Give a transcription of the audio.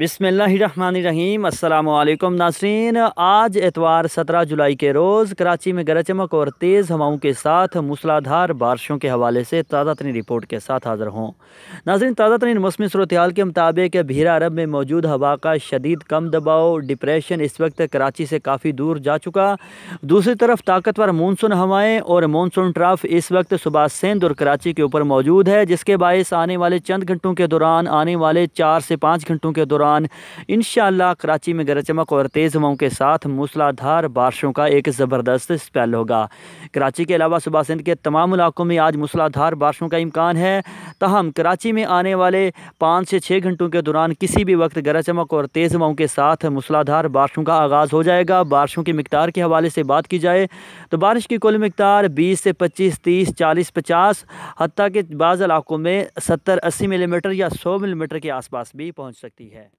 बिसमीम अल्लाम नासरीन आज एतवार 17 जुलाई के रोज़ कराची में गरज चमक और तेज़ हवाओं के साथ मूसलाधार बारिशों के हवाले से ताज़ा तरीन रिपोर्ट के साथ हाज़िर हों नाजरीन ताज़ा तरीन मौसमी सूरत हाल के मुताबिक भीरा अरब में मौजूद हवा का शदीद कम दबाव डिप्रेशन इस वक्त कराची से काफ़ी दूर जा चुका दूसरी तरफ ताकतवर मानसून हवाएँ और मानसून ट्राफ इस वक्त सुबह सिंध और कराची के ऊपर मौजूद है जिसके बायस आने वाले चंद घंटों के दौरान आने वाले चार से पाँच घंटों के दौरान दौरान इन कराची में गरज चमक और तेज़ हवाओं के साथ मूसलाधार बारिशों का एक ज़बरदस्त स्पेल होगा कराची के अलावा सुबह सिंध के तमाम इलाकों में आज मूसलाधार बारिशों का इम्कान है तहम कराची में आने वाले पाँच से छः घंटों के दौरान किसी भी वक्त गरज चमक और तेज़ हवाओं के साथ मूसलाधार बारिशों का आगाज़ हो जाएगा बारिशों की मकदार के हवाले से बात की जाए तो बारिश की कुल मकदार बीस से पच्चीस तीस चालीस पचास हती के बाज़ इलाकों में सत्तर अस्सी मिलीमीटर या सौ मिलीमीटर के आसपास भी पहुँच सकती है